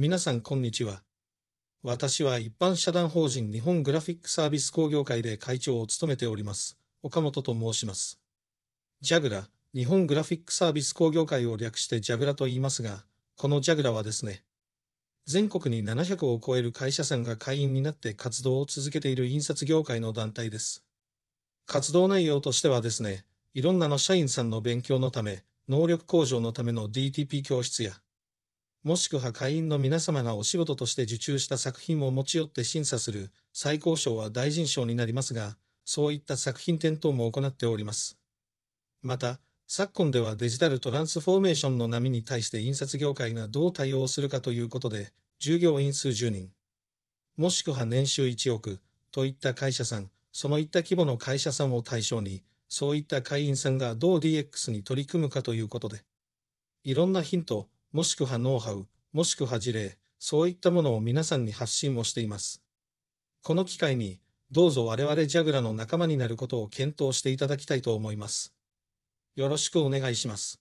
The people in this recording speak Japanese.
皆さんこんにちは。私は一般社団法人日本グラフィックサービス工業会で会長を務めております、岡本と申します。ジャグラ、日本グラフィックサービス工業会を略してジャグラと言いますが、このジャグラはですね、全国に700を超える会社さんが会員になって活動を続けている印刷業界の団体です。活動内容としてはですね、いろんなの社員さんの勉強のため、能力向上のための DTP 教室や、もしくは会員の皆様がお仕事として受注した作品を持ち寄って審査する最高賞は大臣賞になりますが、そういった作品展等も行っております。また、昨今ではデジタルトランスフォーメーションの波に対して印刷業界がどう対応するかということで、従業員数10人、もしくは年収1億といった会社さん、そのいった規模の会社さんを対象に、そういった会員さんがどう DX に取り組むかということで、いろんなヒント、もしくはノウハウ、もしくは事例、そういったものを皆さんに発信をしています。この機会に、どうぞ我々ジャグラの仲間になることを検討していただきたいと思います。よろしくお願いします。